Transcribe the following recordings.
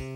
en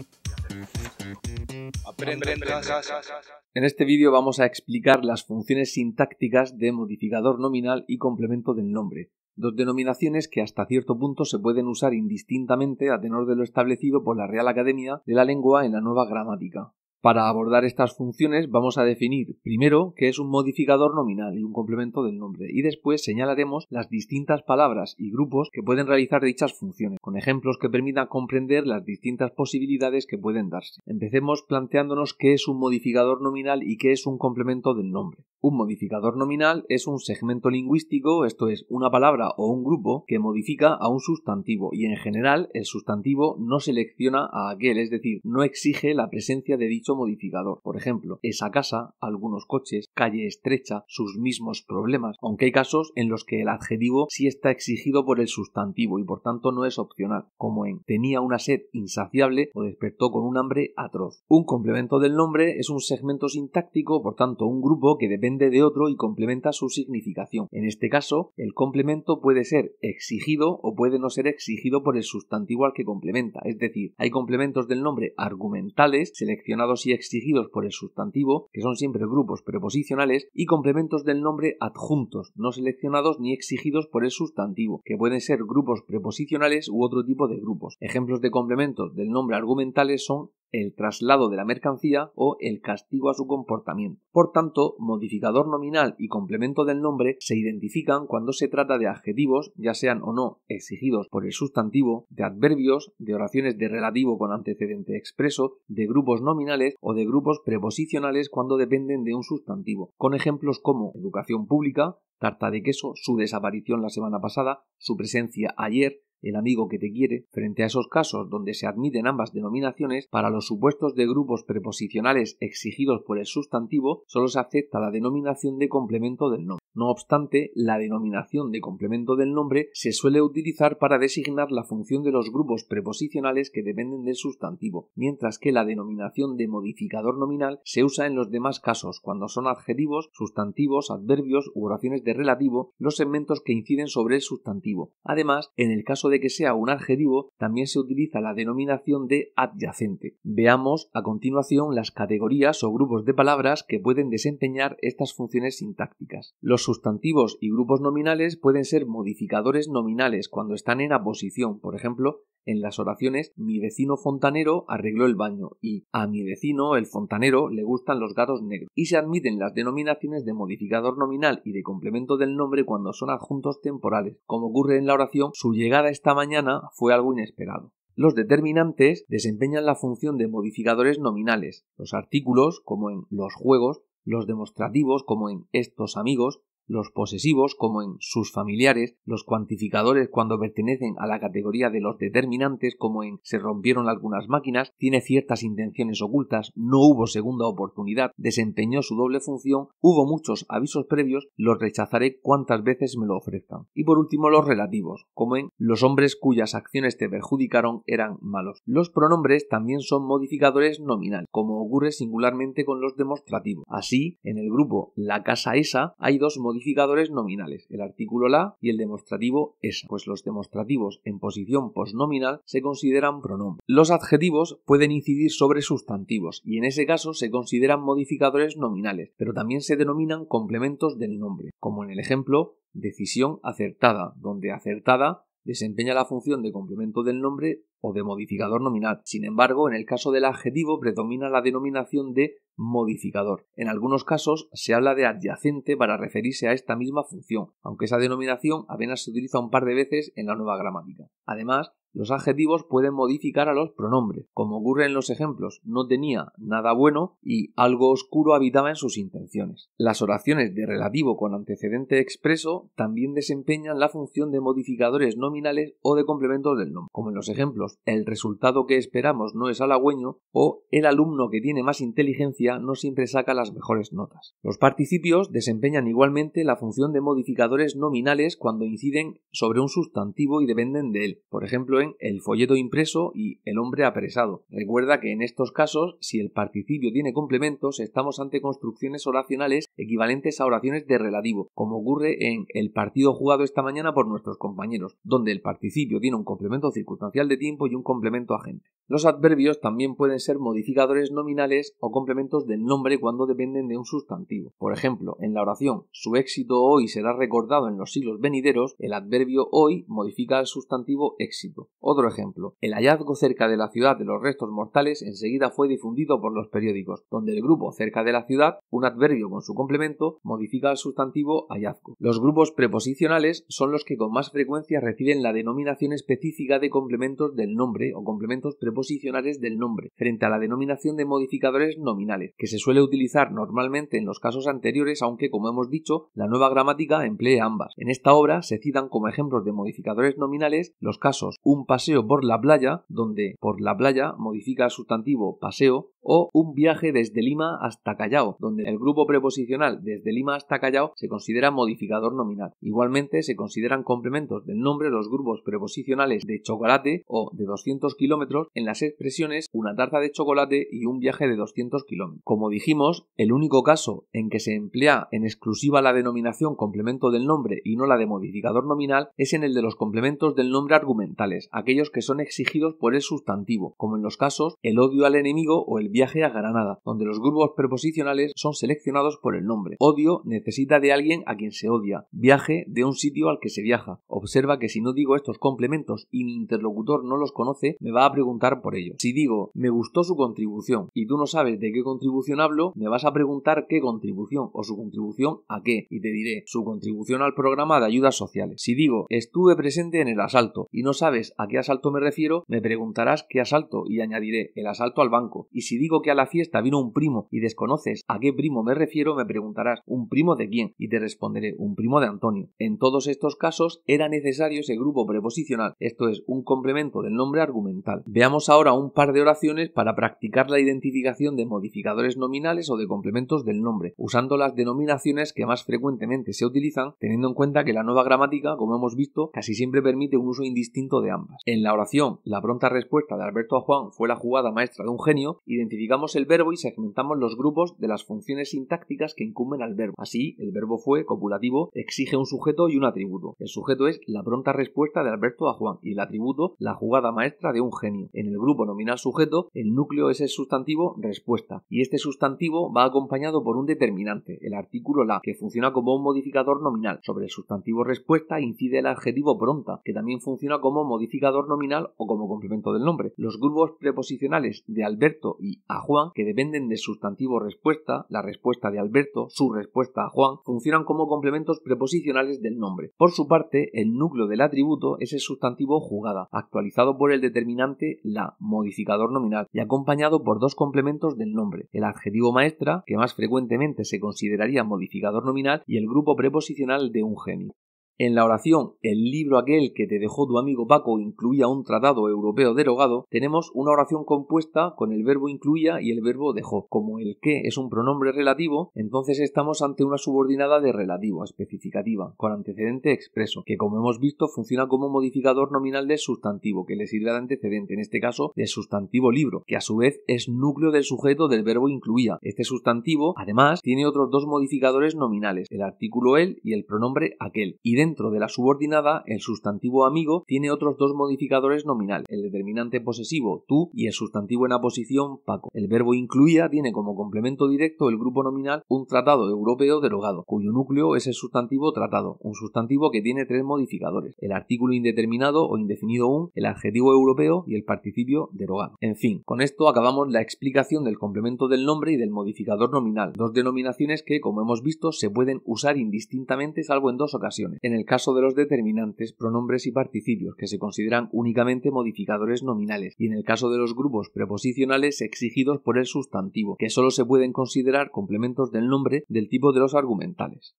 En este vídeo vamos a explicar las funciones sintácticas de modificador nominal y complemento del nombre, dos denominaciones que hasta cierto punto se pueden usar indistintamente a tenor de lo establecido por la Real Academia de la Lengua en la nueva gramática. Para abordar estas funciones vamos a definir primero qué es un modificador nominal y un complemento del nombre y después señalaremos las distintas palabras y grupos que pueden realizar dichas funciones, con ejemplos que permitan comprender las distintas posibilidades que pueden darse. Empecemos planteándonos qué es un modificador nominal y qué es un complemento del nombre. Un modificador nominal es un segmento lingüístico, esto es, una palabra o un grupo que modifica a un sustantivo y en general el sustantivo no selecciona a aquel, es decir, no exige la presencia de dicho modificador. Por ejemplo, esa casa, algunos coches, calle estrecha, sus mismos problemas, aunque hay casos en los que el adjetivo sí está exigido por el sustantivo y por tanto no es opcional, como en tenía una sed insaciable o despertó con un hambre atroz. Un complemento del nombre es un segmento sintáctico, por tanto un grupo que depende de otro y complementa su significación. En este caso, el complemento puede ser exigido o puede no ser exigido por el sustantivo al que complementa. Es decir, hay complementos del nombre argumentales, seleccionados y exigidos por el sustantivo, que son siempre grupos preposicionales, y complementos del nombre adjuntos, no seleccionados ni exigidos por el sustantivo, que pueden ser grupos preposicionales u otro tipo de grupos. Ejemplos de complementos del nombre argumentales son el traslado de la mercancía o el castigo a su comportamiento. Por tanto, modificador nominal y complemento del nombre se identifican cuando se trata de adjetivos, ya sean o no exigidos por el sustantivo, de adverbios, de oraciones de relativo con antecedente expreso, de grupos nominales o de grupos preposicionales cuando dependen de un sustantivo, con ejemplos como educación pública, tarta de queso, su desaparición la semana pasada, su presencia ayer, el amigo que te quiere, frente a esos casos donde se admiten ambas denominaciones, para los supuestos de grupos preposicionales exigidos por el sustantivo, solo se acepta la denominación de complemento del nombre. No obstante, la denominación de complemento del nombre se suele utilizar para designar la función de los grupos preposicionales que dependen del sustantivo, mientras que la denominación de modificador nominal se usa en los demás casos cuando son adjetivos, sustantivos, adverbios u oraciones de relativo los segmentos que inciden sobre el sustantivo. Además, en el caso de que sea un adjetivo, también se utiliza la denominación de adyacente. Veamos a continuación las categorías o grupos de palabras que pueden desempeñar estas funciones sintácticas. Los sustantivos y grupos nominales pueden ser modificadores nominales cuando están en aposición, por ejemplo, en las oraciones mi vecino fontanero arregló el baño y a mi vecino el fontanero le gustan los gatos negros y se admiten las denominaciones de modificador nominal y de complemento del nombre cuando son adjuntos temporales. Como ocurre en la oración, su llegada esta mañana fue algo inesperado. Los determinantes desempeñan la función de modificadores nominales. Los artículos, como en los juegos, los demostrativos, como en estos amigos, los posesivos como en sus familiares, los cuantificadores cuando pertenecen a la categoría de los determinantes como en se rompieron algunas máquinas, tiene ciertas intenciones ocultas, no hubo segunda oportunidad, desempeñó su doble función, hubo muchos avisos previos, los rechazaré cuantas veces me lo ofrezcan. Y por último los relativos, como en los hombres cuyas acciones te perjudicaron eran malos. Los pronombres también son modificadores nominal, como ocurre singularmente con los demostrativos. Así, en el grupo la casa esa hay dos modificadores modificadores nominales, el artículo la y el demostrativo esa, pues los demostrativos en posición posnominal se consideran pronombres. Los adjetivos pueden incidir sobre sustantivos y en ese caso se consideran modificadores nominales, pero también se denominan complementos del nombre, como en el ejemplo decisión acertada, donde acertada desempeña la función de complemento del nombre o de modificador nominal. Sin embargo, en el caso del adjetivo predomina la denominación de modificador. En algunos casos se habla de adyacente para referirse a esta misma función, aunque esa denominación apenas se utiliza un par de veces en la nueva gramática. Además, los adjetivos pueden modificar a los pronombres, como ocurre en los ejemplos no tenía nada bueno y algo oscuro habitaba en sus intenciones. Las oraciones de relativo con antecedente expreso también desempeñan la función de modificadores nominales o de complementos del nombre, como en los ejemplos el resultado que esperamos no es halagüeño o el alumno que tiene más inteligencia no siempre saca las mejores notas. Los participios desempeñan igualmente la función de modificadores nominales cuando inciden sobre un sustantivo y dependen de él, por ejemplo en el folleto impreso y el hombre apresado. Recuerda que en estos casos, si el participio tiene complementos, estamos ante construcciones oracionales equivalentes a oraciones de relativo, como ocurre en el partido jugado esta mañana por nuestros compañeros, donde el participio tiene un complemento circunstancial de tiempo y un complemento agente. Los adverbios también pueden ser modificadores nominales o complementos del nombre cuando dependen de un sustantivo. Por ejemplo, en la oración su éxito hoy será recordado en los siglos venideros, el adverbio hoy modifica el sustantivo éxito. Otro ejemplo, el hallazgo cerca de la ciudad de los restos mortales enseguida fue difundido por los periódicos, donde el grupo cerca de la ciudad, un adverbio con su complemento, modifica el sustantivo hallazgo. Los grupos preposicionales son los que con más frecuencia reciben la denominación específica de complementos del nombre o complementos preposicionales posicionales del nombre, frente a la denominación de modificadores nominales, que se suele utilizar normalmente en los casos anteriores, aunque como hemos dicho, la nueva gramática emplea ambas. En esta obra se citan como ejemplos de modificadores nominales los casos un paseo por la playa, donde por la playa modifica el sustantivo paseo o un viaje desde Lima hasta Callao, donde el grupo preposicional desde Lima hasta Callao se considera modificador nominal. Igualmente se consideran complementos del nombre los grupos preposicionales de chocolate o de 200 kilómetros en las expresiones una tarta de chocolate y un viaje de 200 kilómetros. Como dijimos, el único caso en que se emplea en exclusiva la denominación complemento del nombre y no la de modificador nominal es en el de los complementos del nombre argumentales, aquellos que son exigidos por el sustantivo, como en los casos el odio al enemigo o el viaje a Granada, donde los grupos preposicionales son seleccionados por el nombre. Odio necesita de alguien a quien se odia. Viaje de un sitio al que se viaja. Observa que si no digo estos complementos y mi interlocutor no los conoce, me va a preguntar por ellos. Si digo me gustó su contribución y tú no sabes de qué contribución hablo, me vas a preguntar qué contribución o su contribución a qué y te diré su contribución al programa de ayudas sociales. Si digo estuve presente en el asalto y no sabes a qué asalto me refiero, me preguntarás qué asalto y añadiré el asalto al banco. Y si digo que a la fiesta vino un primo y desconoces a qué primo me refiero, me preguntarás ¿un primo de quién? y te responderé un primo de Antonio. En todos estos casos era necesario ese grupo preposicional, esto es un complemento del nombre argumental. Veamos ahora un par de oraciones para practicar la identificación de modificadores nominales o de complementos del nombre, usando las denominaciones que más frecuentemente se utilizan, teniendo en cuenta que la nueva gramática, como hemos visto, casi siempre permite un uso indistinto de ambas. En la oración, la pronta respuesta de Alberto a Juan fue la jugada maestra de un genio, digamos el verbo y segmentamos los grupos de las funciones sintácticas que incumben al verbo. Así, el verbo fue copulativo exige un sujeto y un atributo. El sujeto es la pronta respuesta de Alberto a Juan y el atributo la jugada maestra de un genio. En el grupo nominal sujeto, el núcleo es el sustantivo respuesta y este sustantivo va acompañado por un determinante, el artículo la, que funciona como un modificador nominal. Sobre el sustantivo respuesta incide el adjetivo pronta, que también funciona como modificador nominal o como complemento del nombre. Los grupos preposicionales de Alberto y a Juan, que dependen del sustantivo respuesta, la respuesta de Alberto, su respuesta a Juan, funcionan como complementos preposicionales del nombre. Por su parte, el núcleo del atributo es el sustantivo jugada, actualizado por el determinante la, modificador nominal, y acompañado por dos complementos del nombre, el adjetivo maestra, que más frecuentemente se consideraría modificador nominal, y el grupo preposicional de un genio. En la oración El libro aquel que te dejó tu amigo Paco incluía un tratado europeo derogado, tenemos una oración compuesta con el verbo incluía y el verbo dejó. Como el que es un pronombre relativo, entonces estamos ante una subordinada de relativo, especificativa, con antecedente expreso, que como hemos visto funciona como modificador nominal del sustantivo, que le sirve de antecedente, en este caso del sustantivo libro, que a su vez es núcleo del sujeto del verbo incluía. Este sustantivo, además, tiene otros dos modificadores nominales, el artículo él y el pronombre aquel. Dentro de la subordinada, el sustantivo amigo tiene otros dos modificadores nominales, el determinante posesivo tú y el sustantivo en aposición Paco. El verbo incluía tiene como complemento directo el grupo nominal un tratado europeo derogado, cuyo núcleo es el sustantivo tratado, un sustantivo que tiene tres modificadores, el artículo indeterminado o indefinido un, el adjetivo europeo y el participio derogado. En fin, con esto acabamos la explicación del complemento del nombre y del modificador nominal, dos denominaciones que, como hemos visto, se pueden usar indistintamente salvo en dos ocasiones en el caso de los determinantes, pronombres y participios, que se consideran únicamente modificadores nominales, y en el caso de los grupos preposicionales exigidos por el sustantivo, que solo se pueden considerar complementos del nombre del tipo de los argumentales.